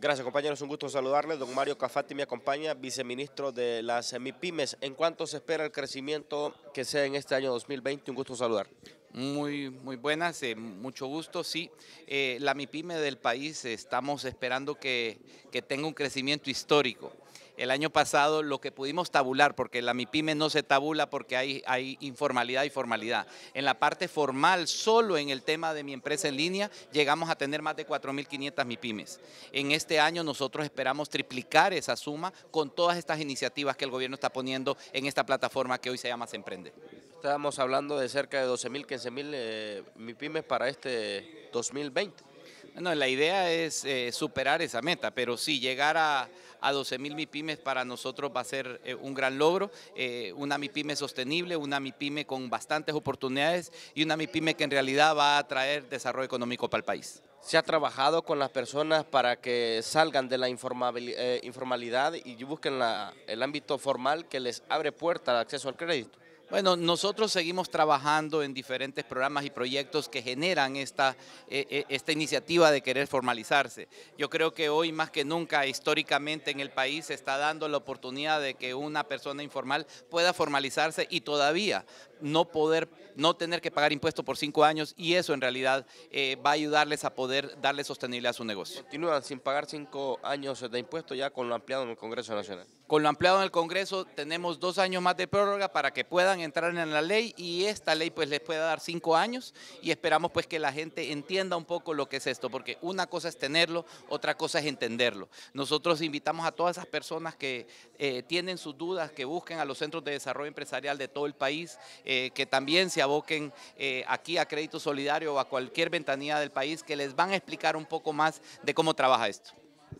Gracias, compañeros. Un gusto saludarles. Don Mario Cafati me acompaña, viceministro de las MIPIMES. ¿En cuánto se espera el crecimiento que sea en este año 2020? Un gusto saludar. Muy, muy buenas, eh, mucho gusto. Sí, eh, la MIPIME del país estamos esperando que, que tenga un crecimiento histórico el año pasado lo que pudimos tabular, porque la MIPYME no se tabula porque hay, hay informalidad y formalidad. En la parte formal, solo en el tema de mi empresa en línea, llegamos a tener más de 4.500 MIPYMES. En este año nosotros esperamos triplicar esa suma con todas estas iniciativas que el gobierno está poniendo en esta plataforma que hoy se llama Se Emprende. Estábamos hablando de cerca de 12.000, 15.000 MIPIMES MIPYMES para este 2020. Bueno, la idea es eh, superar esa meta, pero sí llegar a, a mil MIPIMES para nosotros va a ser eh, un gran logro, eh, una MIPIME sostenible, una MIPIME con bastantes oportunidades y una MIPIME que en realidad va a traer desarrollo económico para el país. ¿Se ha trabajado con las personas para que salgan de la eh, informalidad y busquen el ámbito formal que les abre puerta al acceso al crédito? Bueno, nosotros seguimos trabajando en diferentes programas y proyectos que generan esta, e, e, esta iniciativa de querer formalizarse. Yo creo que hoy más que nunca históricamente en el país se está dando la oportunidad de que una persona informal pueda formalizarse y todavía no poder no tener que pagar impuestos por cinco años y eso en realidad eh, va a ayudarles a poder darle sostenibilidad a su negocio. Continúan sin pagar cinco años de impuestos ya con lo ampliado en el Congreso Nacional. Con lo ampliado en el Congreso tenemos dos años más de prórroga para que puedan entrar en la ley y esta ley pues les pueda dar cinco años y esperamos pues que la gente entienda un poco lo que es esto, porque una cosa es tenerlo, otra cosa es entenderlo. Nosotros invitamos a todas esas personas que eh, tienen sus dudas, que busquen a los centros de desarrollo empresarial de todo el país, eh, que también se aboquen eh, aquí a Crédito Solidario o a cualquier ventanilla del país que les van a explicar un poco más de cómo trabaja esto.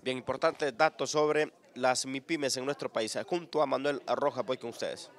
Bien, importante datos sobre las MIPIMES en nuestro país. Junto a Manuel Arroja voy con ustedes.